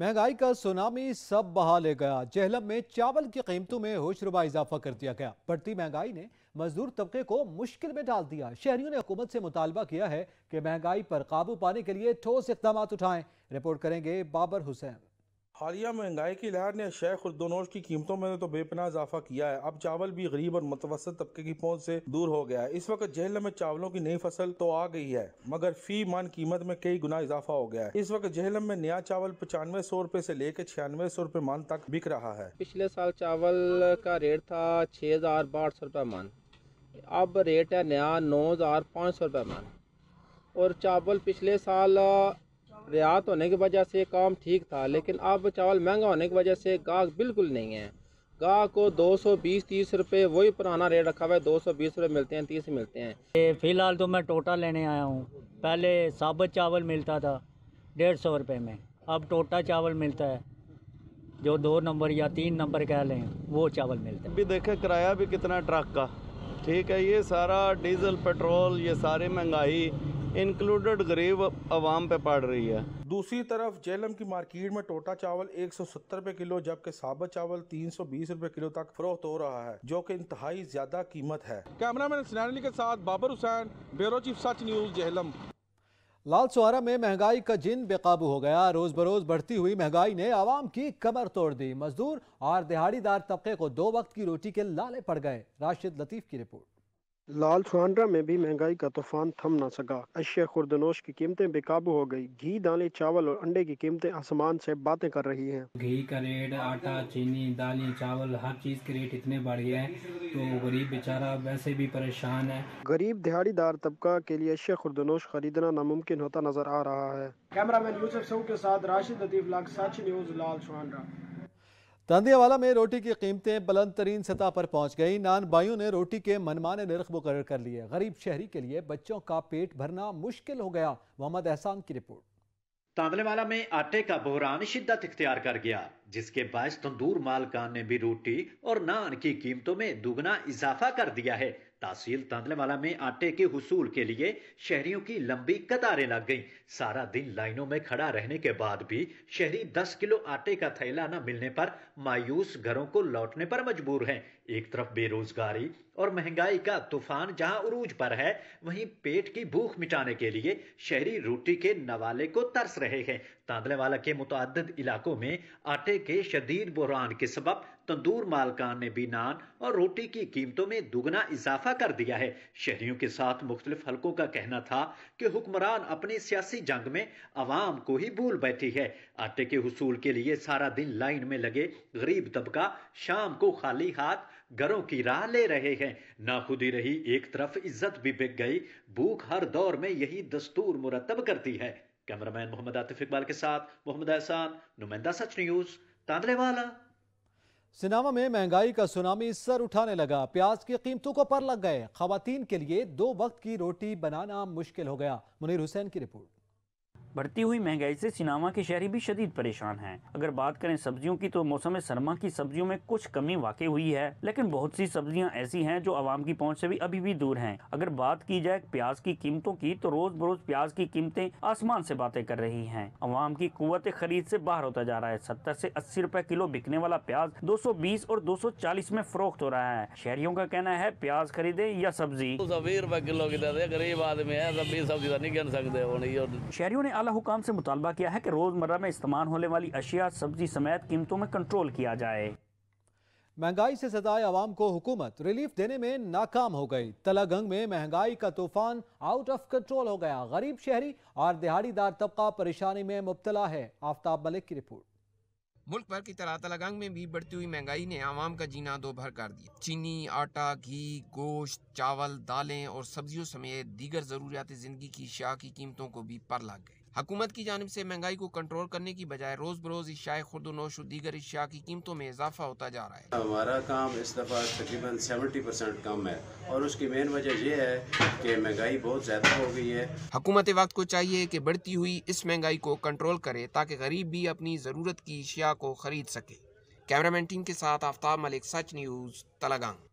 महंगाई का सुनामी सब बहा ले गया जहलम में चावल की कीमतों में होशरुबा इजाफा कर दिया गया बढ़ती महंगाई ने मजदूर तबके को मुश्किल में डाल दिया शहरियों ने हुकूमत से मुतालबा किया है कि महंगाई पर काबू पाने के लिए ठोस इकदाम उठाएं रिपोर्ट करेंगे बाबर हुसैन हालिया महंगाई की लहर ने शेख खुर्दोनोश की कीमतों में तो बेपना इजाफा किया है अब चावल भी गरीब और मुतवसत तबके की पहुंच से दूर हो गया है इस वक्त जेल में चावलों की नई फसल तो आ गई है मगर फी मान कीमत में कई गुना इजाफा हो गया है इस वक्त जेहलम में नया चावल पचानवे सौ रूपए ऐसी लेकर छियानवे सौ रूपए मान तक बिक रहा है पिछले साल चावल का रेट था छह हजार बारह सौ रूपये मान अब रेट है नया नौ हजार पाँच सौ रूपये मान और चावल पिछले साल रियात होने की वजह से काम ठीक था लेकिन अब चावल महंगा होने की वजह से गाहक बिल्कुल नहीं है गाहक को 220-30 रुपये वही पुराना रेट रखा हुआ है 220 रुपये मिलते हैं 30 मिलते हैं फ़िलहाल तो मैं टोटा लेने आया हूँ पहले साबुत चावल मिलता था डेढ़ सौ रुपये में अब टोटा चावल मिलता है जो दो नंबर या तीन नंबर कह लें वो चावल मिलते हैं अभी देखें किराया भी कितना ट्रक का ठीक है ये सारा डीजल पेट्रोल ये सारी महंगाई इंक्लूडेड गरीब आवाम पे पड़ रही है दूसरी तरफ जेलम की मार्केट में टोटा चावल 170 रुपए किलो जबकि साबत चावल 320 रुपए किलो तक फरोख्त हो रहा है जो कि इंतहाई ज्यादा कीमत है कैमरा मैन के साथ Babar Hussain bureau chief Sach news Jhelum Lal Sahara में महंगाई का जिन बेकाबू हो गया रोज बरोज बढ़ती हुई महंगाई ने आवाम की कमर तोड़ दी मजदूर और दिहाड़ीदार तबके को दो वक्त की रोटी के लाले पड़ गए राशिद लतीफ की रिपोर्ट लाल सुहांडा में भी महंगाई का तूफान थम ना सका अशिया खुर्दनोश की कीमतें बेकाबू हो गई घी दाले चावल और अंडे की कीमतें आसमान से बातें कर रही हैं घी का रेट आटा चीनी दाली चावल हर चीज के रेट इतने बढ़ गए हैं तो गरीब बेचारा वैसे भी परेशान है गरीब दिहाड़ीदार तबका के लिए अशिया खुर्दनोश खरीदना नामुमकिन होता नजर आ रहा है कैमरा मैन यूसुफ के साथ राशिद लतीफ लाख साक्षी न्यूज लाल सुहांडा तंदियावाला में रोटी की कीमतें बुलंद तरीन सतह पर पहुंच गई नान बाइयों ने रोटी के मनमाने नरख मुकर कर लिए गरीब शहरी के लिए बच्चों का पेट भरना मुश्किल हो गया मोहम्मद एहसान की रिपोर्ट तांदलेवाला में आटे का बहरान शिद्दत इख्तियार कर गया जिसके बायस तंदूर मालकान ने भी रोटी और नान की कीमतों में दुगना इजाफा कर दिया है तहसील तांदलेवाला में आटे के हसूल के लिए शहरियों की लंबी कतारें लग गईं। सारा दिन लाइनों में खड़ा रहने के बाद भी शहरी 10 किलो आटे का थैला न मिलने पर मायूस घरों को लौटने पर मजबूर हैं। एक तरफ बेरोजगारी और महंगाई का तूफान जहां उरूज पर है वहीं पेट की भूख मिटाने के लिए शहरी रोटी के नवाले को तरस रहे हैं तांदलेवाला के मुतद इलाकों में आटे के शदीद बुरान के सबब तंदूर मालकान ने भी नान और रोटी की कीमतों में दुगना इजाफा कर दिया है शहरियों के साथ मुख्तलिफ हल्कों का कहना था कि हुक्मरान अपनी सियासी जंग में आवाम को ही भूल बैठी है आटे के हसूल के लिए सारा दिन लाइन में लगे गरीब तबका शाम को खाली हाथ घरों की राह ले रहे हैं ना खुदी रही एक तरफ इज्जत भी बिक गई भूख हर दौर में यही दस्तूर मुरतब करती है कैमरामैन मोहम्मद आतिफ इकबाल के साथ मोहम्मद एहसान नुमाइंदा सच न्यूज वाला सिनामा में महंगाई का सुनामी सर उठाने लगा प्याज की कीमतों को पर लग गए खातन के लिए दो वक्त की रोटी बनाना मुश्किल हो गया मुनीर हुसैन की रिपोर्ट बढ़ती हुई महंगाई से सिनामा के शहरी भी शदीद परेशान हैं। अगर बात करें सब्जियों की तो मौसम सरमा की सब्जियों में कुछ कमी वाकई हुई है लेकिन बहुत सी सब्जियां ऐसी हैं जो आवाम की पहुंच से भी अभी भी दूर हैं। अगर बात की जाए प्याज की कीमतों की तो रोज बरोज प्याज की कीमतें आसमान से बातें कर रही है आवाम की कुत खरीद ऐसी बाहर होता जा रहा है सत्तर ऐसी अस्सी रूपए किलो बिकने वाला प्याज दो और दो में फरोख्त हो रहा है शहरियों का कहना है प्याज खरीदे या सब्जी किलो की गरीब आदमी है तो शहरियों ने आला हुकाम से मुतालबा किया है कि रोज़मर्रा में इस्तेमाल होने वाली अशिया सब्जी समेत कीमतों में कंट्रोल किया जाए महंगाई से सदाए आवाम को हुकूमत रिलीफ देने में नाकाम हो गई तलागंग में महंगाई का तूफान आउट ऑफ कंट्रोल हो गया गरीब शहरी और दिहाड़ीदार तबका परेशानी में मुबतला है आफ्ताब मलिक की रिपोर्ट मुल्क भर की तरह तलागंग में भी बढ़ती हुई महंगाई ने आवाम का जीना दो भर कर दिया चीनी आटा घी गोश्त चावल दालें और सब्जियों समेत दीगर ज़रूरियात ज़िंदगी की शाह की कीमतों को भी पर लग गए हकूमत की जानब से महंगाई को कंट्रोल करने की बजाय रोज बरोज इशाए खुर्दनोश और दीगर इशिया की कीमतों में इजाफा होता जा रहा है हमारा काम इस दफ़ा तकरीबन सेवेंटी परसेंट कम है और उसकी मेन वजह यह है कि महंगाई बहुत ज़्यादा हो गई है हकूमत वक्त को चाहिए कि बढ़ती हुई इस महंगाई को कंट्रोल करे ताकि गरीब भी अपनी ज़रूरत की अशिया को खरीद सके कैमरामैन टीम के साथ आफ्ताब मलिक सच न्यूज़ तलागंग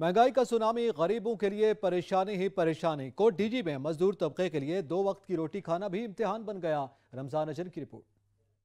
महंगाई का सुनामी गरीबों के लिए परेशानी ही परेशानी कोट डीजी में मजदूर तबके के लिए दो वक्त की रोटी खाना भी इम्तिहान बन गया रमजान अजन की रिपोर्ट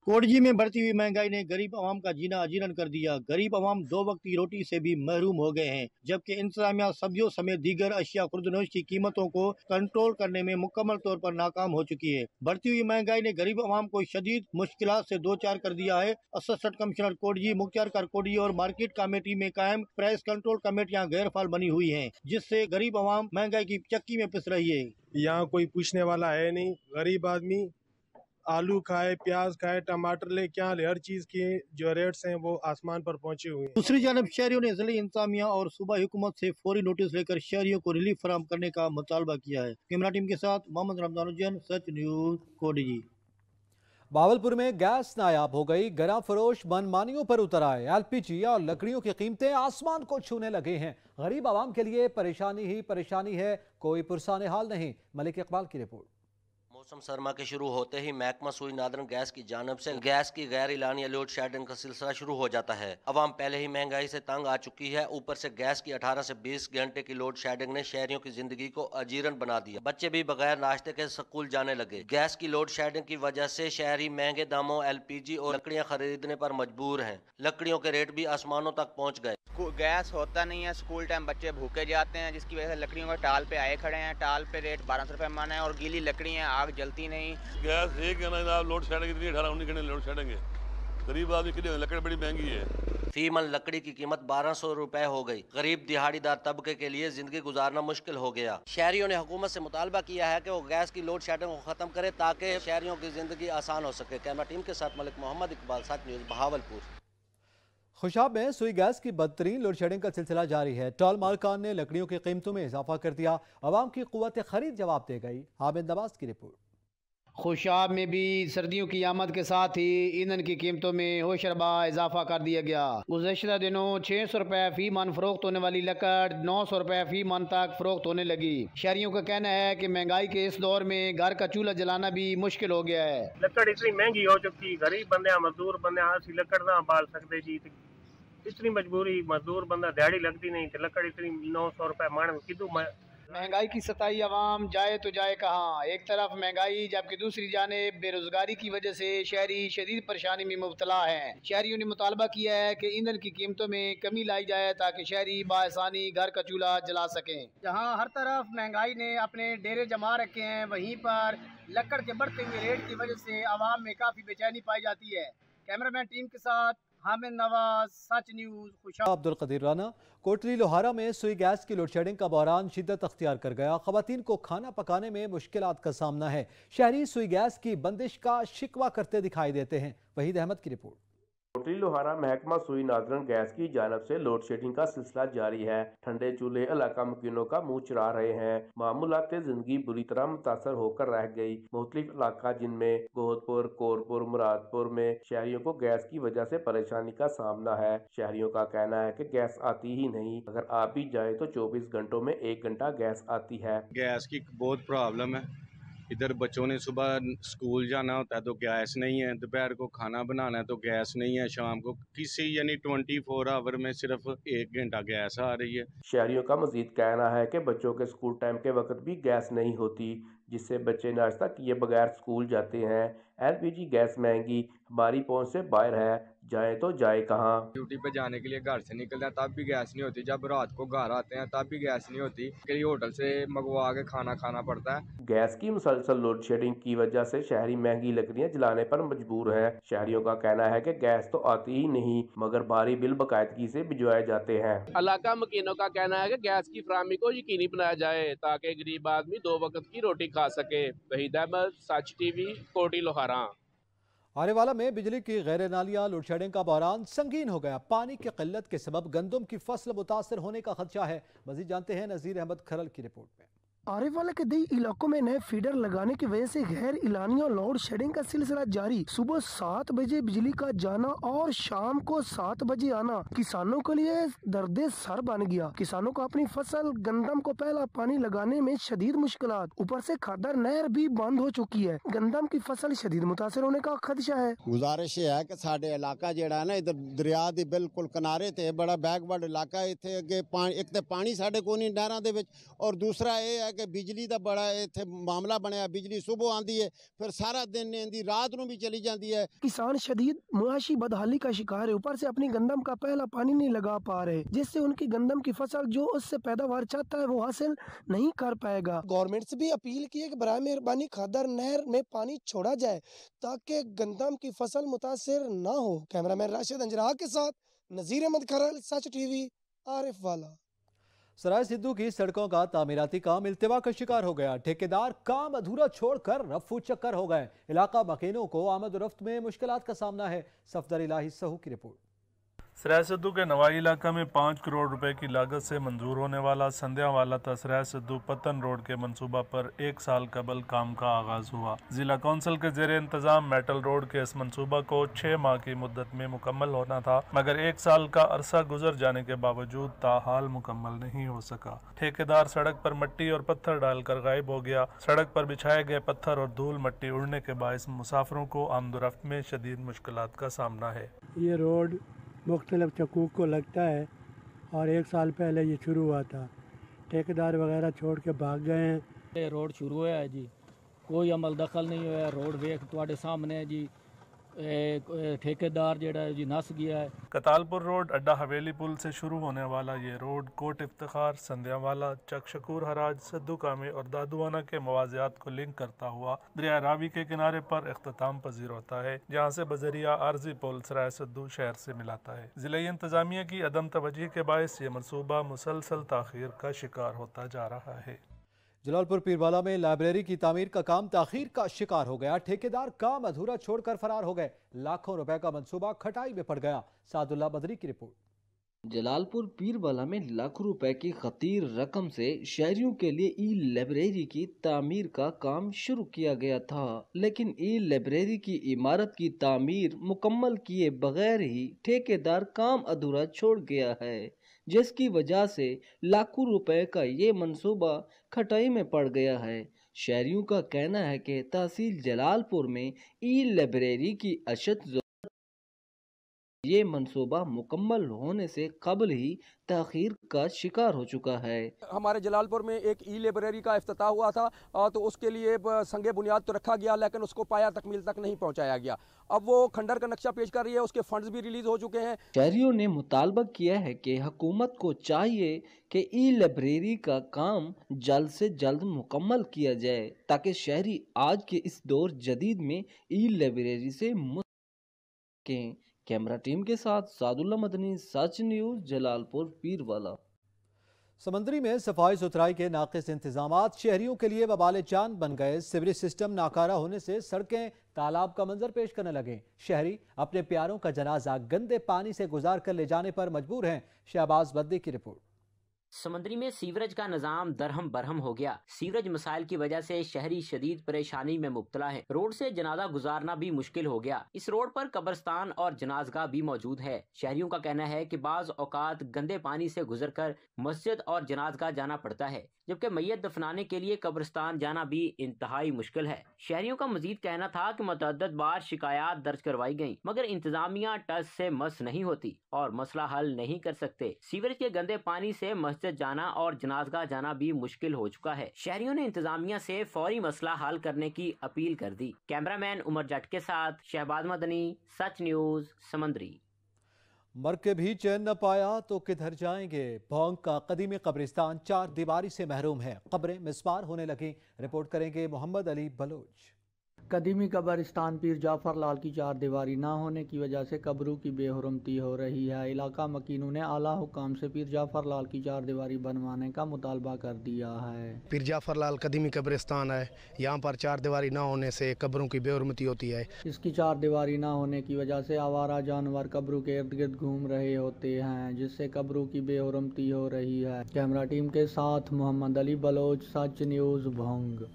कोटजी में बढ़ती हुई महंगाई ने गरीब आवाम का जीना अजीरन कर दिया गरीब आवाम दो वक्त की रोटी से भी महरूम हो गए हैं जबकि इंतजामिया सब्जियों समेत दीगर अशिया खुर्दनोश की कीमतों को कंट्रोल करने में मुकम्मल तौर पर नाकाम हो चुकी है बढ़ती हुई महंगाई ने गरीब आवाम को शदीद मुश्किल से दो चार कर दिया है असिस्टेंट कमिश्नर कोटजी मुख्तार कारकोटी और मार्केट कमेटी में कायम प्राइस कंट्रोल कमेटियाँ गैर फाल बनी हुई है जिससे गरीब आवाम महंगाई की चक्की में पिस रही है यहाँ कोई पूछने वाला है नहीं गरीब आदमी आलू खाए प्याज खाए टमाटर ले क्या ले हर चीज़ की जो रेट्स हैं वो आसमान पर पहुंचे हुए दूसरी जानब शहरियों ने जिले इंतजामिया और सुबह हुकूमत से फौरी नोटिस लेकर शहरियों को रिलीफ फराम करने का मुतालबा किया है कैमरा टीम के साथ मोहम्मद रमजानुजन सच न्यूज कोडीजी बावलपुर में गैस नायाब हो गई गरा फरोश मनमानियों पर उतर आए एलपीजी और लकड़ियों की कीमतें आसमान को छूने लगे हैं गरीब आवाम के लिए परेशानी ही परेशानी है कोई पुरसान हाल नहीं मलिक इकबाल की रिपोर्ट मौसम सरमा के शुरू होते ही महकमा सुई नादरन गैस की जानब से गैस की गैर इलानी लोड शेडिंग का सिलसिला शुरू हो जाता है अवाम पहले ही महंगाई से तंग आ चुकी है ऊपर से गैस की 18 से 20 घंटे की लोड शेडिंग ने शहरियों की जिंदगी को अजीरन बना दिया बच्चे भी बगैर नाश्ते के स्कूल जाने लगे गैस की लोड शेडिंग की वजह ऐसी शहरी महंगे दामों एल पी जी और लकड़ियाँ खरीदने आरोप मजबूर है लकड़ियों के रेट भी आसमानों तक पहुँच गए गैस होता नहीं है स्कूल टाइम बच्चे भूखे जाते हैं जिसकी वजह से लकड़ियों का टाल पे आए खड़े हैं टाल पे रेट बारह सौ रुपए मन है और गीली लकड़ियाँ आग जलती नहीं गैस एक जन लोड शेडिंग कितनी अठारह उन्नीस घंटे लोड शेडिंग है गरीब आदमी के लिए लकड़ी बड़ी महंगी है फीमल लकड़ी की कीमत बारह सौ रुपए हो गई गरीब दिहाड़ीदार तबके के लिए जिंदगी गुजारना मुश्किल हो गया शहरियों ने हुकूमत से मुतालबा किया है कि वो गैस की लोड शेडिंग को खत्म करे ताकि शहरियों की जिंदगी आसान हो सके कैमरा टीम के साथ मलिक मोहम्मद इकबाल साथ न्यूज बहावलपुर खुशाब में सुई गैस की बदतरीन लोड शेडिंग का सिलसिला जारी है टॉल मालकान ने लकड़ियों की कीमतों में इजाफा कर दिया आवाम की कुत खरीद जवाब दे गई हामिद नवाज की रिपोर्ट खुशाब में भी सर्दियों की आमद के साथ ही ईंधन की कीमतों में होशरबा इजाफा कर दिया गया गुजशत दिनों छह सौ रुपए फी मन फरोख्त होने वाली लकड़ नौ सौ रुपए फी मन तक फरोख्त होने लगी शहरियों का कहना है की महंगाई के इस दौर में घर का चूल्हा जलाना भी मुश्किल हो गया है लकड़ इतनी महंगी हो चुकी गरीब बंद मजदूर बंद लकड़ ना बाल सकते जी इतनी मजबूरी मजदूर बंदा दिहाड़ी लगती नहीं लकड़ इतनी नौ सौ रुपए मन कि महंगाई की सताई आवाम जाए तो जाए कहाँ एक तरफ महंगाई जबकि दूसरी जानब बेरोजगारी की वजह से शहरी शदीद परेशानी में मुबतला है शहरियों ने मुतालबा किया है की ईंधन की कीमतों में कमी लाई जाए ताकि शहरी बासानी घर का चूल्हा जला सके जहाँ हर तरफ महंगाई ने अपने डेरे जमा रखे हैं वहीं पर लकड़ के बढ़ते हुए रेट की वजह से आवाम में काफ़ी बेचैनी पाई जाती है कैमरामैन टीम के साथ हामिद नवाज सच न्यूज खुशा अब्दुल कदीर राना कोटली लोहारा में सुई गैस की लोड शेडिंग का बहरान शिदत अख्तियार कर गया खातन को खाना पकाने में मुश्किल का सामना है शहरी सुई गैस की बंदिश का शिकवा करते दिखाई देते हैं वहीद अहमद की रिपोर्ट कोटली लोहारा महकमा सुई नादरन गैस की जानब से लोड शेडिंग का सिलसिला जारी है ठंडे चूल्हे इलाका मकीनों का मुंह चरा रहे हैं मामूलाते जिंदगी बुरी तरह मुतासर होकर रह गई मुख्तलिफ इलाका जिनमें गोदपुर कोरपुर मुरादपुर में शहरियों को गैस की वजह से परेशानी का सामना है शहरियों का कहना है की गैस आती ही नहीं अगर आप भी जाए तो चौबीस घंटों में एक घंटा गैस आती है गैस की बहुत प्रॉब्लम है इधर बच्चों ने सुबह स्कूल जाना होता है तो गैस नहीं है दोपहर को खाना बनाना है तो गैस नहीं है शाम को किसी यानी ट्वेंटी फोर आवर में सिर्फ एक घंटा गैस आ रही है शहरियों का मजीद कहना है कि बच्चों के स्कूल टाइम के वक्त भी गैस नहीं होती जिससे बच्चे नाश्ता किए बगैर स्कूल जाते हैं एल पी जी गैस महंगी हमारी पहुँच से बाहर है जाए तो जाए कहाँ ड्यूटी पे जाने के लिए घर से निकलते हैं तब भी गैस नहीं होती जब रात को घर आते हैं तब भी गैस नहीं होती कहीं होटल से मंगवा के खाना खाना पड़ता है गैस की मुसलसल लोड शेडिंग की वजह से शहरी महंगी लकड़ियाँ जलाने पर मजबूर है शहरियों का कहना है की गैस तो आती ही नहीं मगर भारी बिल बाकायदगी ऐसी भिजवाए जाते हैं इलाका मकीनों का कहना है की गैस की फ्राहमी को यकीनी बनाया जाए ताकि गरीब आदमी दो वक्त की रोटी खा सके वही दहमद सच टीवी कोटी लोहारा आरेवाला में बिजली की गैर नालिया लोडशेडिंग का बहरान संगीन हो गया पानी की किल्लत के सबब गंदम की फसल मुतासर होने का खदशा है मजीद जानते हैं नज़ीर अहमद खरल की रिपोर्ट में वाले के दई इलाकों में नए फीडर लगाने की वजह से गैर इलानिया लोड शेडिंग का सिलसिला जारी सुबह सात बजे बिजली का जाना और शाम को सात बजे आना किसानों के लिए दर्द सर बन गया किसानों को अपनी फसल गंदम को पहला पानी लगाने में शदीद मुश्किल ऊपर ऐसी खादर नहर भी बंद हो चुकी है गंदम की फसल शदीद मुतासर होने का खदशा है गुजारिश ये है की साढ़े इलाका जरा ना इधर दरिया बिल्कुल किनारे थे बड़ा बैकवर्ड इलाका इतने एक तो पानी साढ़े को नहर और दूसरा ये है ਕਿ बिजली का बड़ा ਇੱਥੇ मामला बनया बिजली सुबह ਆਂਦੀ है फिर सारा दिन आँधी रात को भी चली जाती है किसान शदीद मुआशी बदहाली का शिकार है ऊपर से अपनी गंदम का पहला पानी नहीं लगा पा रहे जिससे उनकी गंदम की फसल जो उससे पैदावार चाहता है वो हासिल नहीं कर पाएगा गवर्नमेंट से भी अपील की है कि बर मेहरबानी खादर नहर में पानी छोड़ा जाए ताकि गंदम की फसल मुतासर ना हो कैमरा मैन राशिद अंजरा के साथ नज़ीर अहमद खरल सच टीवी आरिफ वाला सराय सिद्धू की सड़कों का तामीराती काम इल्तवा का शिकार हो गया ठेकेदार काम अधूरा छोड़कर रफू चक्कर हो गए इलाका मकीनों को आमद रफ्त में मुश्किल का सामना है सफदर इलाही सहू की रिपोर्ट सराय सिद्धू के नवाई इलाका में पाँच करोड़ रुपए की लागत से मंजूर होने वाला संध्यावाला तसराय सिद्धू पतन रोड के मंसूबा पर एक साल कबल काम का आगाज हुआ जिला कौंसिल के जेर इंतजाम मेटल रोड के इस मंसूबा को छह माह की मुद्दत में मुकम्मल होना था मगर एक साल का अरसा गुजर जाने के बावजूद ताहाल मुकम्मल नहीं हो सका ठेकेदार सड़क पर मट्टी और पत्थर डालकर गायब हो गया सड़क पर बिछाए गए पत्थर और धूल मट्टी उड़ने के बायस मुसाफरों को आमदोरफ्त में शदीद मुश्किल का सामना है ये रोड मुख्तलिफ़ चकूक को लगता है और एक साल पहले ये शुरू हुआ था ठेकेदार वगैरह छोड़ के भाग गए हैं रोड शुरू हुआ है जी कोई अमल दखल नहीं हुआ रोड वेख थोड़े सामने है जी ठेकेदार जरा जी नस गया है कतालपुर रोड अड्डा हवेली पुल से शुरू होने वाला ये रोड कोट इफ्तार संध्यावाला चक शकूर हराज सद्दू कामे और दादुआना के मवाजियात को लिंक करता हुआ दरिया रावी के किनारे पर अख्ताम पजीर होता है जहाँ से बजरिया आर्जी पुल सराय सद्दू शहर से मिलाता है जिले इंतजामिया की अदम तवजी के बायस ये मनसूबा मुसलसल तखिर का शिकार होता जा रहा है जलालपुर पीरवाला में लाइब्रेरी की तामीर का काम ताखिर का शिकार हो गया ठेकेदार काम अधूरा छोड़कर फरार हो गए लाखों रुपए का मंसूबा खटाई में पड़ गया सादुल्ला बदरी की रिपोर्ट जलालपुर पीरवाला में लाखों रुपए की खतीर रकम से शहरियों के लिए ई लाइब्रेरी की तामीर का काम शुरू किया गया था लेकिन ई लाइब्रेरी की इमारत की तामीर मुकम्मल किए बगैर ही ठेकेदार काम अधूरा छोड़ गया है जिसकी वजह से लाखों रुपए का ये मंसूबा खटाई में पड़ गया है शहरियों का कहना है कि तहसील जलालपुर में ई लाइब्रेरी की अशद ये मनसूबा मुकम्मल होने से कबल ही तखीर का शिकार हो चुका है हमारे जलालपुर में एक ई लाइब्रेरी का अफ्ताह हुआ था तो उसके लिए संगे बुनियाद तो रखा गया लेकिन उसको पाया तकमील तक नहीं पहुँचाया गया अब वो खंडर का नक्शा पेश कर रही है उसके फंड्स भी रिलीज हो चुके हैं शहरियों ने मुतालबा किया है कि हुकूमत को चाहिए कि ई लाइब्रेरी का काम जल्द से जल्द मुकम्मल किया जाए ताकि शहरी आज के इस दौर जदीद में ई लाइब्रेरी से कैमरा टीम के साथ सादुल्ला मदनी सच न्यूज़ जलालपुर पीरवाला समंदरी में सफाई सुथराई के नाकस इंतजाम शहरियों के लिए बबाल चांद बन गए सिवरेज सिस्टम नाकारा होने से सड़कें तालाब का मंजर पेश करने लगे शहरी अपने प्यारों का जनाजा गंदे पानी से गुजार कर ले जाने पर मजबूर हैं शहबाज बद्दी की रिपोर्ट समुद्री में सीवरेज का निजाम दरहम बरहम हो गया सीवरेज मसाइल की वजह से शहरी शदीद परेशानी में मुबतला है रोड से जनाजा गुजारना भी मुश्किल हो गया इस रोड पर कब्रस्तान और जनाजगा भी मौजूद है शहरियों का कहना है कि बाज औकात गंदे पानी से गुजरकर मस्जिद और जनाजगा जाना पड़ता है जबकि मैयत दफनाने के लिए कब्रस्तान जाना भी इंतहाई मुश्किल है शहरियों का मजीद कहना था की मतद बार शिकायत दर्ज करवाई गयी मगर इंतजामिया टच ऐसी मस नहीं होती और मसला हल नहीं कर सकते सीवरेज के गंदे पानी ऐसी मस्जिद जाना और जनाजगा जाना भी मुश्किल हो चुका है शहरियों ने इंतजामिया से फौरी मसला हल करने की अपील कर दी कैमरामैन उमर जट के साथ शहबाज मदनी सच न्यूज समंदरी मर के भी चैन न पाया तो किधर जाएंगे भोंग का कदीमी कब्रिस्तान चार दीवारी से महरूम है कब्रें मिसपार होने लगी रिपोर्ट करेंगे मोहम्मद अली बलोच कदीमी कब्रिस्तान पीर जाफर लाल की चार दीवारी ना होने की वजह से कब्रों की बेहरमती हो रही है इलाका मकीनों ने आला हुकाम से पीर जाफर लाल की चार दीवारी बनवाने का मुतालबा कर दिया है पीर जाफर लाल कदीमी कब्रिस्तान है यहाँ पर चार दीवारी ना होने से कब्रों की बेहरमती होती है इसकी चार दीवारी ना होने की वजह से आवारा जानवर कब्रों के इर्द गिर्द घूम रहे होते हैं जिससे कब्रों की बेहरमती हो रही है कैमरा टीम के साथ मोहम्मद अली बलोच सच न्यूज़ भोंग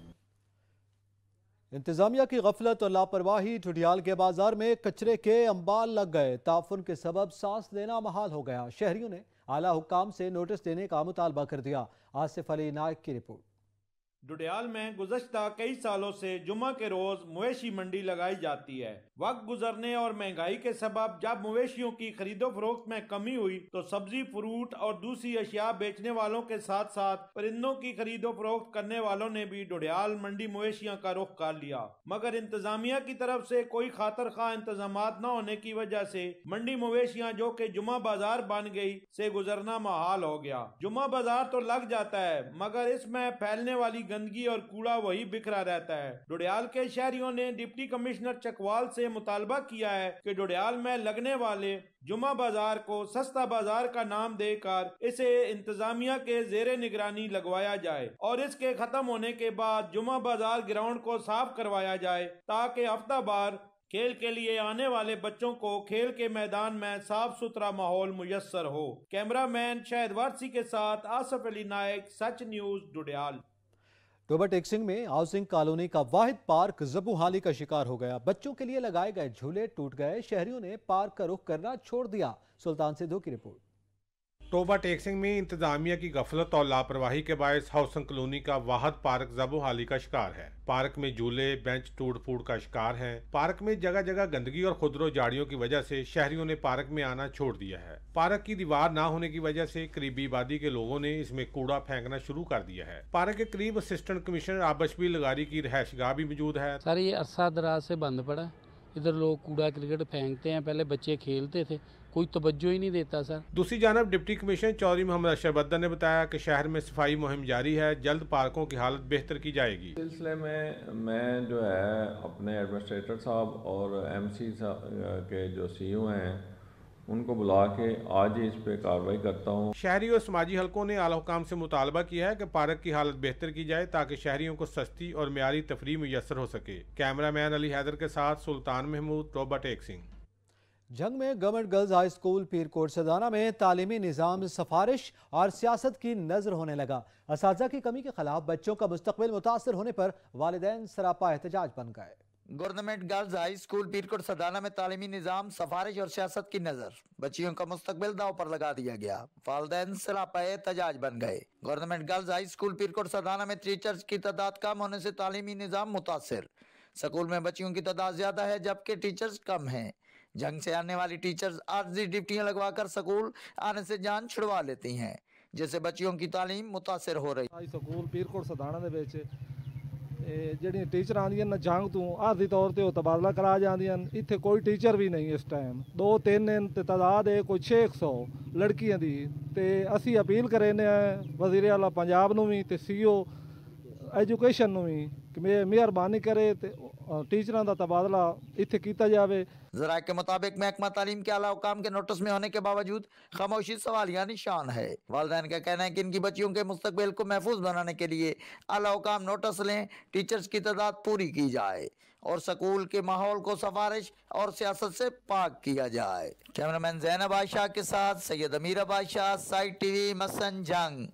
इंतजामिया की गफलत और लापरवाही ठुडियाल के बाजार में कचरे के अंबाल लग गए ताफुन के सबब सांस लेना महाल हो गया शहरियों ने आला हुकाम से नोटिस देने का मुतालबा कर दिया आसिफ अली नायक की रिपोर्ट डुडियाल में गुजशत कई सालों से जुमा के रोज मवेशी मंडी लगाई जाती है वक्त गुजरने और महंगाई के सबब जब मवेशियों की खरीदो फरोख्त में कमी हुई तो सब्जी फ्रूट और दूसरी अशिया बेचने वालों के साथ साथ परिंदों की खरीदो फरोख्त करने वालों ने भी डोडियाल मंडी मवेशियों का रुख कर लिया मगर इंतजामिया की तरफ से कोई खातर खा इंतजाम न होने की वजह से मंडी मवेशियाँ जो के जुमा बाजार बन गई से गुजरना महाल हो गया जुमा बाजार तो लग जाता है मगर इसमें फैलने वाली गंदगी और कूड़ा वही बिखरा रहता है डोडियाल के शहरियों ने डिप्टी कमिश्नर चकवाल से ये मुतालबा किया है कि डोडयाल में लगने वाले जुमा बाजार को सस्ता बाजार का नाम देकर इसे इंतजामिया के जेर निगरानी लगवाया जाए और इसके खत्म होने के बाद जुमा बाजार ग्राउंड को साफ करवाया जाए ताकि हफ्ता बार खेल के लिए आने वाले बच्चों को खेल के मैदान में साफ सुथरा माहौल मुयसर हो कैमरामैन शाहिद वारसी के साथ आसफ अली नायक सच न्यूज डुडयाल टोबर टेक्सिंग में हाउसिंग कॉलोनी का वाहिद पार्क जबूहाली का शिकार हो गया बच्चों के लिए लगाए गए झूले टूट गए शहरियों ने पार्क का रुख करना छोड़ दिया सुल्तान सिद्धू की रिपोर्ट टोबा टेक्सिंग में इंतजामिया की गफलत और लापरवाही के बायस हाउसिंग कॉलोनी का वाहद पार्क हाली का शिकार है पार्क में झूले बेंच टूट फूट का शिकार है पार्क में जगह जगह गंदगी और खुदरो झाड़ियों की वजह से शहरियों ने पार्क में आना छोड़ दिया है पार्क की दीवार ना होने की वजह से करीबी आबादी के लोगों ने इसमें कूड़ा फेंकना शुरू कर दिया है पार्क के करीब असिस्टेंट कमिश्नर आबशबी लगारी की गाह भी मौजूद है सर ये अरसा दराज से बंद पड़ा इधर लोग कूड़ा क्रिकेट फेंकते हैं पहले बच्चे खेलते थे कोई तवज्जो ही नहीं देता सर दूसरी जानब डिप्टी कमिश्नर चौधरी मोहम्मद अशरफ ने बताया कि शहर में सफाई मुहिम जारी है जल्द पार्कों की हालत बेहतर की जाएगी सिलसिले में मैं जो है अपने एडमिनिस्ट्रेटर साहब और एम सी के जो सी e हैं उनको बुला के आज ही इस पर कार्रवाई करता हूँ शहरी और समाजी हलकों ने आला हुकाम से मुतालबा किया है कि पार्क की हालत बेहतर की जाए ताकि शहरियों को सस्ती और म्यारी तफरी मैसर हो सके कैमरा मैन अली हैदर के साथ सुल्तान महमूद रोबट एक सिंह जंग में गवर्नमेंट गर्ल्स हाई स्कूल पीर कोटसदाना में तालीमी निज़ाम सफारिश और सियासत की नज़र होने लगा इस की कमी के खिलाफ बच्चों का मुस्तबिल मुतासर होने पर वालदेन सरापा एहतजाज बन गए government girls high school Pirkot Sadana में तालीमी निज़ाम सफारिश और सियासत की नज़र बच्चियों का मुस्तबिल दाव पर लगा दिया गया वालदेन सरापा एहतजाज बन गए government girls high school Pirkot Sadana में टीचर्स की तादाद कम होने से तालीमी निज़ाम मुतासर स्कूल में बच्चियों की तादाद ज़्यादा है जबकि टीचर्स कम हैं जंग से आने वाली टीचर्स आर्जी डिप्टियां लगवाकर स्कूल आने से जान छुड़वा लेती हैं जिससे बच्चियों की तालीम मुतासर हो रही ਹੈ ਸਕੂਲ ਪੀਰਕੋਟ ਸਦਾਣਾ ਦੇ ਵਿੱਚ ਇਹ ਜਿਹੜੀਆਂ ਟੀਚਰਾਂ ਆਉਂਦੀਆਂ ਨਾ ਜੰਗ ਤੋਂ ਆਦਿ ਤੌਰ ਤੇ ਉਹ ਤਬਾਦਲਾ ਕਰਾ ਜਾਂਦੀਆਂ ਹਨ। ਇੱਥੇ ਕੋਈ ਟੀਚਰ ਵੀ ਨਹੀਂ ਇਸ ਟਾਈਮ ਦੋ ਤਿੰਨ ਹਨ ਤੇ ਤਾਦਾਦ ਹੈ ਕੋਈ 600 ਲੜਕੀਆਂ ਦੀ ਤੇ ਅਸੀਂ ਅਪੀਲ ਕਰ ਰਹੇ ਨੇ ਵਜ਼ੀਰ ਆਲਾ ਪੰਜਾਬ ਨੂੰ ਵੀ ਤੇ ਸੀਓ ਐਜੂਕੇਸ਼ਨ ਨੂੰ ਵੀ ਕਿ ਮਿਹਰਬਾਨੀ ਕਰੇ ਤੇ टीचरों का तबादला इतने किया जाए जरा के मुताबिक महकमा तालीम के अला हुकाम के नोटिस में होने के बावजूद खामोशी सवाल या निशान है वालदेन का कहना है कि इनकी बच्चियों के मुस्तबिल को महफूज बनाने के लिए अला हुकाम नोटिस लें टीचर्स की तादाद पूरी की जाए और स्कूल के माहौल को सफारिश और सियासत से पाक किया जाए कैमरा मैन जैनब बादशाह के साथ सैयद अमीर बादशाह साइट टी वी मसन जंग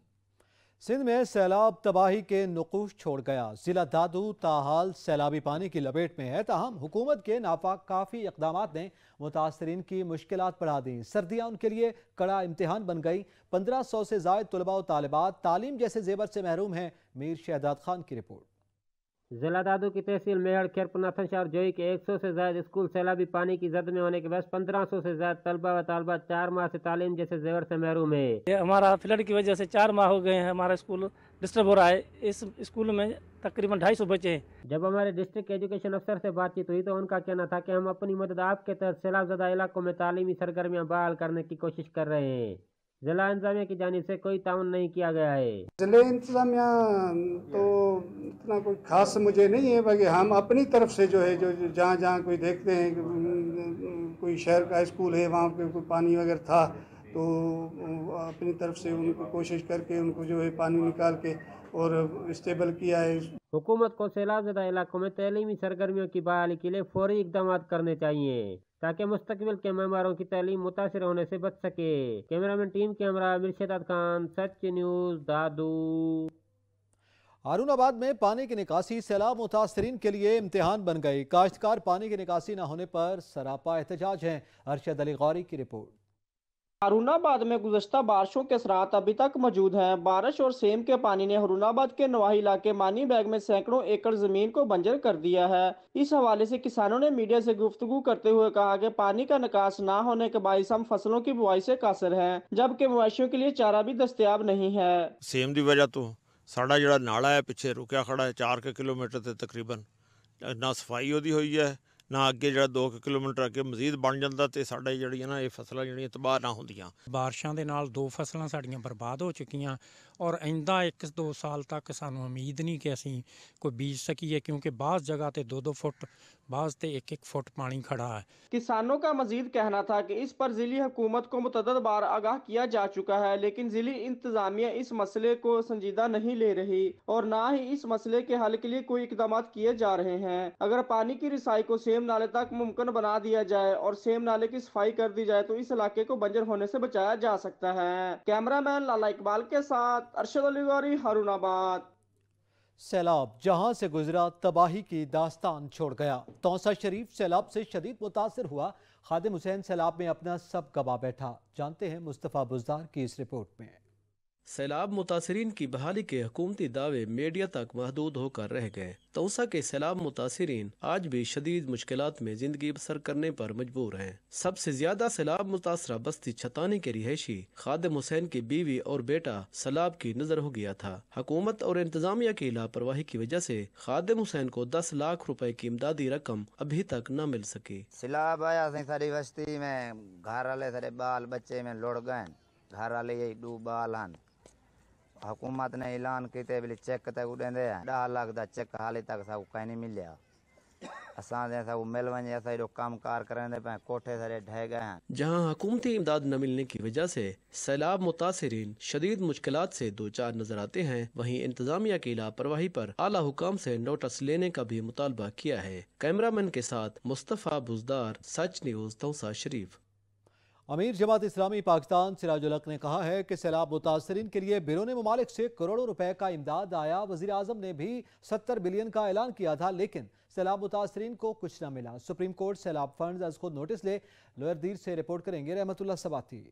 सिंध में सैलाब तबाही के नकूश छोड़ गया जिला दादू ताहाल सैलाबी पानी की लपेट में है ताहम हुकूमत के नाफा काफ़ी इकदाम ने मुतासरीन की मुश्किल बढ़ा दी सर्दियाँ उनके लिए कड़ा इम्तहान बन गई पंद्रह सौ से जायद तलबा व तालीम जैसे जेबर से महरूम हैं मीर शहजाद खान की रिपोर्ट जिला दादू की तहसील मेहर खैरपुनाथन शाह और जोई के 100 से ज्यादा स्कूल सैलाबी पानी की जद में होने के बाद 1500 से ज्यादा तलबा व तलबा चार माह से तालीम जैसे जेवर से महरूम है हमारा फ्लड की वजह से चार माह हो गए हैं हमारा स्कूल डिस्टर्ब हो रहा है इस स्कूल में तकरीबन ढाई सौ बच्चे हैं जब हमारे डिस्ट्रिक्ट एजुकेशन अफसर से बातचीत हुई तो उनका कहना था कि हम अपनी मदद आपके तहत सैलाबजदा इलाकों में तालीमी सरगर्मियाँ बहाल करने की कोशिश कर रहे हैं जिला इंतजामिया की जानी से कोई ताउन नहीं किया गया है जिले इंतजामिया तो इतना कोई खास मुझे नहीं है बाकी हम अपनी तरफ से जो है जो जहाँ जहाँ कोई देखते हैं कोई शहर का स्कूल है वहाँ पे कोई पानी वगैरह था तो अपनी तरफ से उनको कोशिश करके उनको जो है पानी निकाल के और स्टेबल किया है हुकूमत को सैलाब ज़दा इलाकों में तलीमी सरगर्मियों की बहाली के लिए फौरी इकदाम करने चाहिए ताकि मुस्तबिल कैमरा मारों की तालीम मुतासर होने से बच सके cameraman team camera Mirshad Khan Sach news Dadu Haroonabad में पानी की निकासी सैलाब मुतासरीन के लिए इम्तहान बन गई काश्तकार पानी की निकासी न होने पर सरापा एहतजाज हैं अरशद अली गौरी की रिपोर्ट हरुणाबाद में गुजशत बारिशों के असरात अभी तक मौजूद हैं बारिश और सेम के पानी ने हरुणाबाद के नवाही इलाके मानी बैग में सैकड़ों एकड़ जमीन को बंजर कर दिया है इस हवाले से किसानों ने मीडिया से गुफ्तु करते हुए कहा कि पानी का निकास ना होने के बायस हम फसलों की बुआई से कासर हैं जबकि मवेशियों के लिए चारा भी दस्तियाब नहीं है सेम की वजह तो सा जोड़ा नाला है पिछले रुकया खड़ा है चार के किलोमीटर तकरीबन ना सफाई हुई है ਨਾ ਅੱਗੇ ਜਿਹੜਾ 2 ਕਿਲੋਮੀਟਰ ਅੱਗੇ ਮਜ਼ੀਦ ਬਣ ਜਾਂਦਾ ਤੇ ਸਾਡਾ ਜਿਹੜੀਆਂ ਨਾ ਇਹ ਫਸਲਾਂ ਜਿਹੜੀਆਂ ਤਬਾਹ ਨਾ ਹੁੰਦੀਆਂ ਬਾਰਿਸ਼ਾਂ ਦੇ ਨਾਲ ਦੋ ਫਸਲਾਂ ਸਾਡੀਆਂ ਬਰਬਾਦ ਹੋ ਚੁੱਕੀਆਂ ਔਰ एक दो साल तक सू उम्मीद नहीं कि असी कोई बीज सकी है क्योंकि बाज़ जगह दो दो फुट बाज़ एक एक फुट पानी खड़ा है किसानों का मजीद कहना था कि इस पर जिली हुकूमत को मुतद बार आगाह किया जा चुका है लेकिन जिली इंतजामिया इस मसले को संजीदा नहीं ले रही और ना ही इस मसले के हल के लिए कोई इकदाम किए जा रहे हैं अगर पानी की रिसाई को सेम नाले तक मुमकिन बना दिया जाए और सेम नाले की सफाई कर दी जाए तो इस इलाके को बंजर होने से बचाया जा सकता है कैमरा मैन लाला इकबाल के साथ अरशद अली गारी हरुणाबाद सैलाब जहां से गुजरा तबाही की दास्तान छोड़ गया तौसा शरीफ सैलाब से शदीद मुतासर हुआ खादिम हुसैन सैलाब में अपना सब गवा बैठा जानते हैं मुस्तफ़ा बुजदार की इस रिपोर्ट में सैलाब मुतासरीन की बहाली के हकूमती दावे मीडिया तक महदूद होकर रह गए तोसा के सैलाब मुतासरीन आज भी शदीद मुश्किल में जिंदगी बसर करने पर मजबूर है सबसे ज्यादा सैलाब मुतासरा बस्ती छतानी के रिहायशी खादम हुसैन की बीवी और बेटा सैलाब की नजर हो गया था हुकूमत और इंतजामिया की लापरवाही की वजह से खादम हुसैन को दस लाख रुपए की इमदादी रकम अभी तक न मिल सकी सैलाब आया सारी बस्ती में घर वाले सारे बाल बच्चे में लुढ़ गए घर वाले यही डूबाल हुकूमत ने ऐलान किते बिल चेक तक उडेंदे ॾह लाख जा चेक हाली तक असां काई नहीं मिलिया असां जे मिल वने जो पे कोठे सारे ढह गए हैं जहां हुकूमती इमदाद न मिलने की वजह से सैलाब मुतासरीन शदीद मुश्किल से दो चार नजर आते हैं वही इंतजामिया की लापरवाही पर आला हुकाम से नोटिस लेने का भी मुतालबा किया है कैमरामैन के साथ मुस्तफ़ा बुजदार सच न्यूज तौसा शरीफ अमीर जमात इस्लामी पाकिस्तान सिराजुलक ने कहा है कि सैलाब मुतासरीन के लिए बिरोने ममालिक से करोड़ों रुपए का इमदाद आया वजी अजम ने भी सत्तर बिलियन का ऐलान किया था लेकिन सैलाब मुतासरीन को कुछ न मिला सुप्रीम कोर्ट सैलाब फंड खुद नोटिस ले लोअर दीर से रिपोर्ट करेंगे रहमतुल्ला सबाती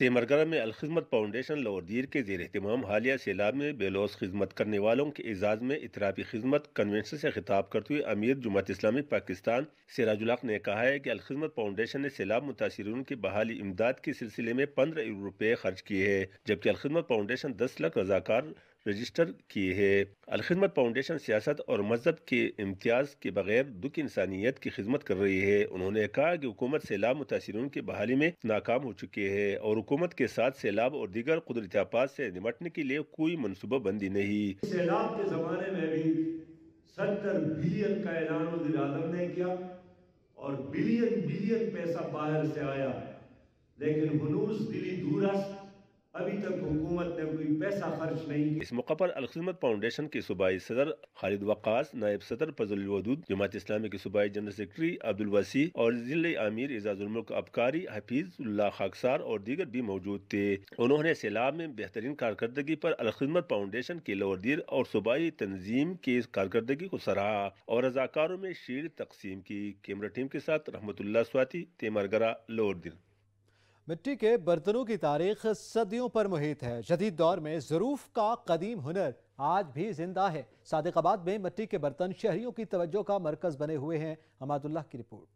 तेमरगरा में अलखदमत फाउंडेशन दीर के जेर अहतमाम हालिया सैलाब में बेलोस खिदमत करने वालों के एजाज़ में इतराफ़ी खिदमत कन्वेंशन से खिताब करते हुए अमीर जुमत इस्लामी पाकिस्तान सिराजुलाक ने कहा है कि अलखदमत फाउंडेशन ने सैलाब मुतासरून की बहाली इमदाद के सिलसिले में पंद्रह रुपये खर्च किए हैं जबकि अलखदमत फाउंडेशन दस लाख रजाकार रजिस्टर किए है अलखदमत फाउंडेशन सियासत और मजहब के इम्तियाज के बगैर दुख इंसानियत की खिदमत कर रही है उन्होंने कहा कि हुकूमत सैलाब मुतासरों की बहाली में नाकाम हो चुके हैं और हुकूमत के साथ सैलाब और दीगर कुदरती आपात से निपटने के लिए कोई मनसूबा बंदी नहीं सैलाब के जमाने में भी सत्तर बिलियन का ऐलान वजी अजम ने किया और बिलियन बिलियन पैसा बाहर से आया लेकिन हनूस दिली दूरस्त अभी तक हुकूमत ने कोई पैसा खर्च नहीं किया इस मौका पर अलखिदमत फाउंडेशन के सूबाई सदर खालिद वक़ास नायब सदर फजल वदूद जमात इस्लामी के सूबाई जनरल सेक्रेटरी अब्दुल वसी और जिले आमिर एजाजुल्मुल्क अबकारी हफीजुल्ला खाकसार और दीगर भी मौजूद थे उन्होंने सैलाब में बेहतरीन कारकर्दगी पर अलखिदमत फाउंडेशन के लोअर दीर और सूबाई तनजीम के कारकर्दगी को सराहा और रजाकारों में शीर तकसीम की कैमरा टीम के साथ रहमत स्वाति तेमरगरा लोअर दिन मिट्टी के बर्तनों की तारीख सदियों पर मुहित है जदीद दौर में जरूफ का कदीम हुनर आज भी जिंदा है सादिकाबाद में मिट्टी के बर्तन शहरियों की तवज्जो का मरकज बने हुए हैं अमादुल्ला की रिपोर्ट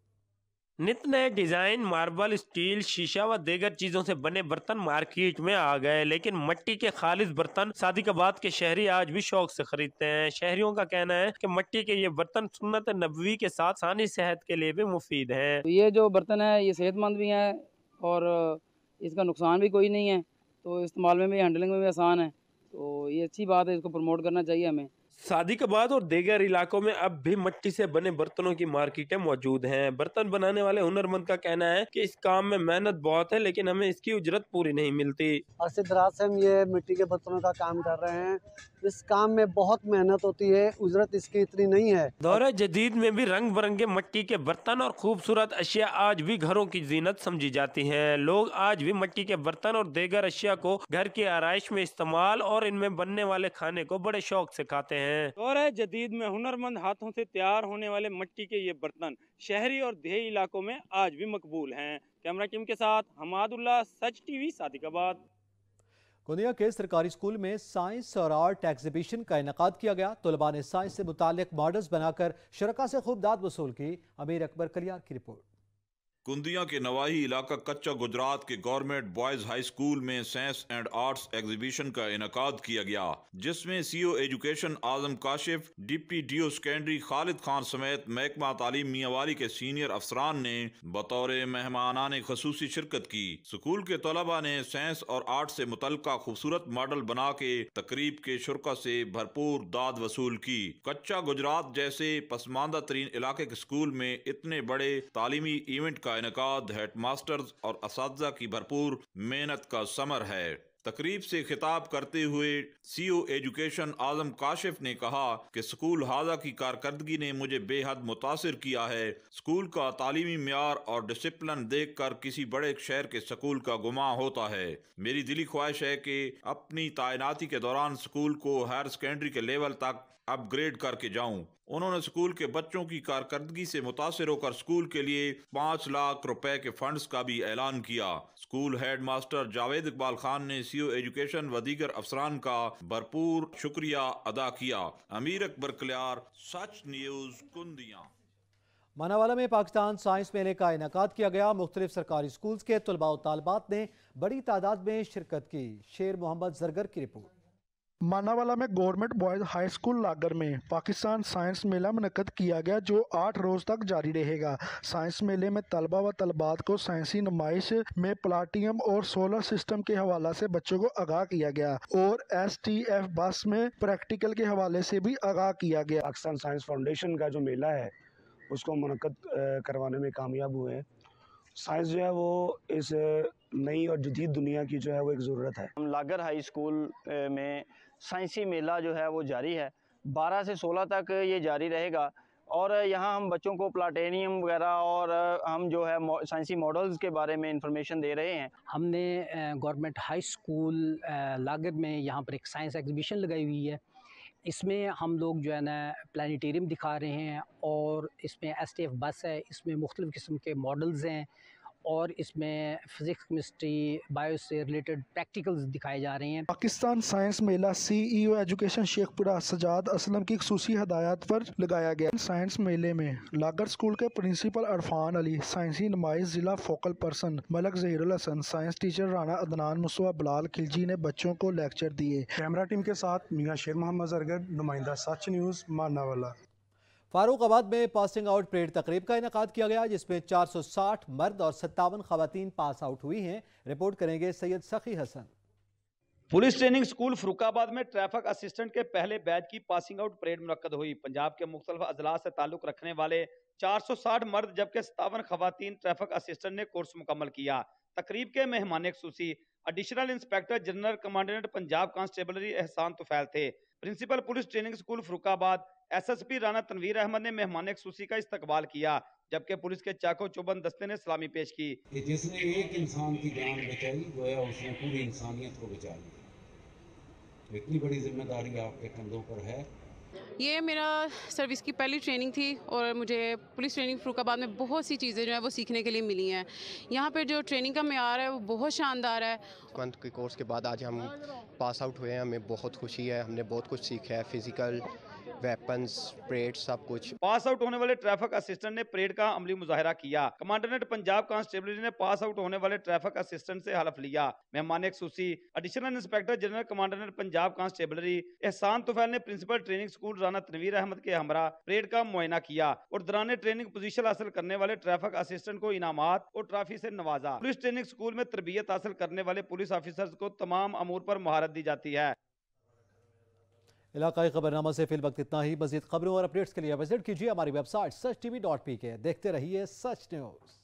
नित नए डिज़ाइन मार्बल स्टील शीशा व देगर चीज़ों से बने बर्तन मार्केट में आ गए लेकिन मिट्टी के खालिश बर्तन सादिकाबाद के शहरी आज भी शौक से खरीदते हैं शहरियों का कहना है कि मिट्टी के ये बर्तन सुन्नत नबवी के साथ सानी सेहत के लिए भी मुफीद हैं ये जो बर्तन है ये सेहतमंद भी है और इसका नुकसान भी कोई नहीं है तो इस्तेमाल में भी हैंडलिंग में भी आसान है तो ये अच्छी बात है इसको प्रमोट करना चाहिए हमें शादी के बाद और देगर इलाकों में अब भी मट्टी से बने बर्तनों की मार्केटें मौजूद हैं बर्तन बनाने वाले हुनरमंद का कहना है कि इस काम में मेहनत बहुत है लेकिन हमें इसकी उजरत पूरी नहीं मिलती अरसे दराज से हम ये मिट्टी के बर्तनों का काम कर रहे हैं इस काम में बहुत मेहनत होती है उजरत इसकी इतनी नहीं है दौरे जदीद में भी रंग बिरंगे मट्टी के बर्तन और खूबसूरत अशिया आज भी घरों की जीनत समझी जाती है लोग आज भी मट्टी के बर्तन और देगर अशिया को घर की आरइश में इस्तेमाल और इनमें बनने वाले खाने को बड़े शौक से खाते हैं दौरे जदीद में हुनरमंद हाथों से तैयार होने वाले मट्टी के ये बर्तन शहरी और देही इलाकों में आज भी मकबूल है कैमरा टीम के साथ हमादुल्ला सच टीवी सादिकाबाद गोंदिया के सरकारी स्कूल में साइंस और आर्ट एग्जीबिशन का इनका किया गया तलबा ने साइंस से मुतल मॉडल्स बनाकर शरका से खूब दाद वसूल की अमीर अकबर कलियार की रिपोर्ट कुंदिया के नवाही इलाका कच्चा गुजरात के गवर्नमेंट बॉयज़ हाई स्कूल में साइंस एंड आर्ट्स एग्जीबिशन का इनका किया गया जिसमें CO education Azam Kashif deputy DO secondary Khalid Khan समेत महकमा तालीम मियावाली के सीनियर अफसरान ने बतौर मेहमाना ने खसूसी शिरकत की स्कूल के तलबा ने साइंस और आर्ट से मुतल खूबसूरत मॉडल बना के तकरीब के शुरा से भरपूर दाद वसूल की कच्चा गुजरात जैसे पसमानदा तरीन इलाके के स्कूल में इतने बड़े तालीमी इवेंट का का इनका हेड और इस की भरपूर मेहनत का समर है तकरीब से खिताब करते हुए सी ओ एजुकेशन आजम काशिफ ने कहा कि स्कूल हाजा की कारकर्दगी ने मुझे बेहद मुतासर किया है स्कूल का तालीमी मैार और डिसिप्लिन देख कर किसी बड़े शहर के स्कूल का गुमा होता है मेरी दिली ख्वाहिश है कि अपनी तैनाती के दौरान स्कूल को हायर सेकेंडरी के लेवल तक अपग्रेड करके जाऊँ उन्होंने स्कूल के बच्चों की कारकर्दगी से मुतासर होकर स्कूल के लिए पाँच लाख रुपए के फंड्स का भी ऐलान किया school head master Javed Iqbal Khan ने सी ओ एजुकेशन व दीगर अफसरान का भरपूर शुक्रिया अदा किया अमीर अकबर कल्यार सच न्यूज कुंदिया मानावाला में पाकिस्तान साइंस मेले का इनका किया गया मुख्तलिफ सरकारी स्कूल के तलबा और ने बड़ी तादाद में शिरकत की शेर मोहम्मद जरगर की रिपोर्ट मानावाला में government boys high school Lagar में पाकिस्तान साइंस मेला मनकद किया गया जो आठ रोज़ तक जारी रहेगा साइंस मेले में तलबा व तलबात को साइंसी नुमाइश में प्लाटियम और सोलर सिस्टम के हवाला से बच्चों को आगाह किया गया और एस टी एफ बस में प्रैक्टिकल के हवाले से भी आगाह किया गया पाकिस्तान साइंस फाउंडेशन का जो मेला है उसको मनकद करवाने में कामयाब हुए हैं साइंस जो है वो इस नई और जदीद दुनिया की जो है वो एक ज़रूरत है हम लागर हाई स्कूल में साइंसी मेला जो है वो जारी है 12 से 16 तक ये जारी रहेगा और यहाँ हम बच्चों को प्लाटेनियम वगैरह और हम जो है साइंसी मॉडल्स के बारे में इंफॉर्मेशन दे रहे हैं हमने गवर्नमेंट हाई स्कूल लागत में यहाँ पर एक साइंस एग्जीबिशन लगाई हुई है इसमें हम लोग जो है ना प्लानिटेरियम दिखा रहे हैं और इसमें एस टी एफ बस है इसमें मुख्तलिफ़ किस्म के मॉडल्स हैं और इसमें फिज़िक्स केमिस्ट्री बायो से रिलेटेड प्रैक्टिकल्स दिखाए जा रहे हैं पाकिस्तान साइंस मेला C E e education Sheikhupura Sajjad Aslam की खसूसी हदायत पर लगाया गया साइंस मेले में लागर स्कूल के प्रिंसिपल अरफान अली साइंसी नुमाइश जिला focal person Malik Zaheerul Hassan science teacher Rana Adnan मुसवा बलाल खिलजी ने बच्चों को लेक्चर दिए कैमरा टीम के साथ मियाँ शेर मोहम्मद अरगर नुमाइंदा सच न्यूज़ मानावाला फारूखाबाद में पासिंग आउट परेड तकरीब का इनका किया गया जिसमें 460 मर्द और सत्तावन खातन पास आउट हुई हैं रिपोर्ट करेंगे Syed Sakhi Hassan police training school Farrukhabad में ट्रैफिक असिस्टेंट के पहले बैच की पासिंग आउट परेड मुनद हुई पंजाब के मुख्तलिफ अजला से ताल्लुक रखने वाले 460 मर्द जबकि सत्तावन खातन ट्रैफिक असिस्टेंट ने कोर्स मुकम्मल किया तकरीब के मेहमान खसूसी additional inspector general commandant Punjab constabulary Ehsan Tufail थे principal police training school Farrukhabad SSP Rana Tanveer Ahmad ने मेहमान खसूसी का इस्तकबाल किया जबकि पुलिस के चाको चौबंद दस्ते ने सलामी पेश की जिसने एक इंसान की जान बचाई गोया उसने पूरी इंसानियत को बचा लिया इतनी बड़ी जिम्मेदारी आपके कंधों पर है ये मेरा सर्विस की पहली ट्रेनिंग थी और मुझे पुलिस ट्रेनिंग फरुखाबाद में बहुत सी चीज़ें जो है वो सीखने के लिए मिली हैं यहाँ पर जो ट्रेनिंग का मैार है वो बहुत शानदार है ट्वेल्थ के कोर्स के बाद आज हम पास आउट हुए हैं हमें बहुत खुशी है हमने बहुत कुछ सीखा है फिज़िकल वेपन्स परेड सब कुछ पास आउट होने वाले ट्रैफिक असिस्टेंट ने परेड का अमली मुजाहरा किया कमांडेंट पंजाब कांस्टेबलरी ने पास आउट होने वाले ट्रैफिक असिस्टेंट से हलफ लिया मेहमान खूसी additional inspector general commandant Punjab constabulary Ehsan Tufail ने principal training school Rana Tanveer Ahmed के हमरा परेड का मुआयना किया और दौरान ट्रेनिंग पोजिशन हासिल करने वाले ट्रैफिक असिस्टेंट को इनाम और ट्रॉफी से नवाजा पुलिस ट्रेनिंग स्कूल में तरबियत हासिल करने वाले पुलिस ऑफिसर्स को तमाम अमूर पर महारत दी जाती है इलाकाई खबरनामा से फिल वक्त इतना ही मजीद खबरों और अपडेट्स के लिए विजिट कीजिए हमारी website Such T V dot P K देखते रहिए सच न्यूज़